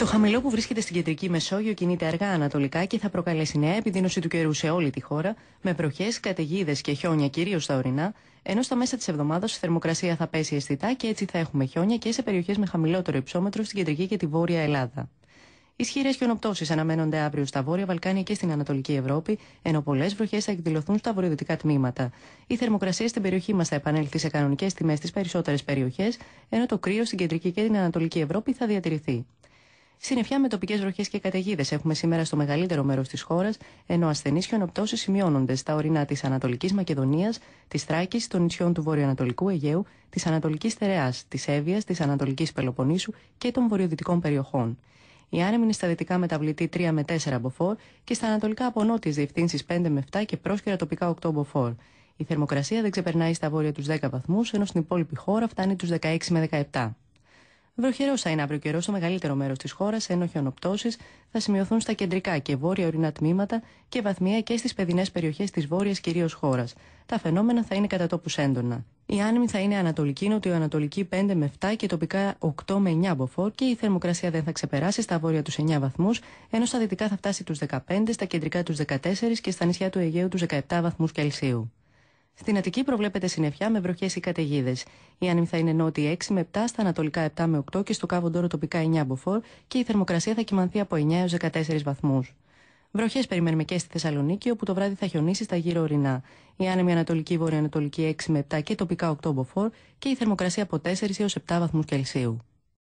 Το χαμηλό που βρίσκεται στην κεντρική Μεσόγειο κινείται αργά ανατολικά και θα προκαλέσει νέα επιδείνωση του καιρού σε όλη τη χώρα, με βροχές, καταιγίδες και χιόνια κυρίως στα ορεινά, ενώ στα μέσα της εβδομάδας η θερμοκρασία θα πέσει αισθητά και έτσι θα έχουμε χιόνια και σε περιοχές με χαμηλότερο υψόμετρο στην κεντρική και τη βόρεια Ελλάδα. Ισχυρές χιονοπτώσεις αναμένονται αύριο στα βόρεια Βαλκάνια και στην Ανατολική Ευρώπη, ενώ πολλές βροχές θα εκδηλωθούν στα βορειοδυτικά τμήματα. Η θερμοκρασία στην περιοχή μας θα επανέλθει σε κανονικές τιμές στις περισσότερες περιοχές, ενώ το κρύο στην κεντρική και την Ανατολική Ευρώπη θα διατηρηθεί. Συνεφιά με τοπικές βροχές και καταιγίδες έχουμε σήμερα στο μεγαλύτερο μέρος της χώρας, ενώ ασθενεί χιονοπτώσει σημειώνονται στα ορεινά της Ανατολικής Μακεδονίας, της Τράκη, των νησιών του Βορειοανατολικού Αιγαίου, της Ανατολικής Θερεά, τη έβεια, της Ανατολικής Πελοποννήσου και των βορειοδυτικών περιοχών. Η άνεμη είναι στα δυτικά μεταβλητή 3 με 4 μποφόρ και στα ανατολικά από νότιες διευθύνσεις 5 με 7 και πρόσκαιρα τοπικά 8 μποφόρ. Η θερμοκρασία δεν ξεπερνάει στα βόρεια τους 10 βαθμούς, ενώ στην υπόλοιπη χώρα φτάνει τους 16 με 17. Βροχερός θα είναι αύριο καιρός στο μεγαλύτερο μέρος της χώρας, ενώ χιονοπτώσεις θα σημειωθούν στα κεντρικά και βόρεια ορεινά τμήματα και βαθμία και στις παιδινές περιοχές της βόρειας κυρίως χώρας. Τα φαινόμενα θα είναι κατά τόπους έντονα. Η άνεμη θα είναι ανατολική, νοτιοανατολική 5 με 7 και τοπικά 8 με 9 μποφόρ και η θερμοκρασία δεν θα ξεπεράσει στα βόρεια τους 9 βαθμούς, ενώ στα δυτικά θα φτάσει τους 15, στα κεντρικά τους 14 και στα νησιά του Αιγαίου τους 17 βαθμούς Κελσίου. Στην Αττική προβλέπεται συννεφιά με βροχές ή καταιγίδες. Η άνεμη θα είναι νότια 6 με 7, στα ανατολικά 7 με 8 και στο κάβο ντόρο τοπικά 9 μποφόρ και η θερμοκρασία θα κοιμανθεί από 9 έω 14 βαθμούς. Βροχές περιμένουμε και στη Θεσσαλονίκη, όπου το βράδυ θα χιονίσει στα γύρω ορεινά. Η άνεμη ανατολική βορειοανατολική 6 με 7 και τοπικά 8 μποφόρ και η θερμοκρασία από 4 έω 7 βαθμούς Κελσίου.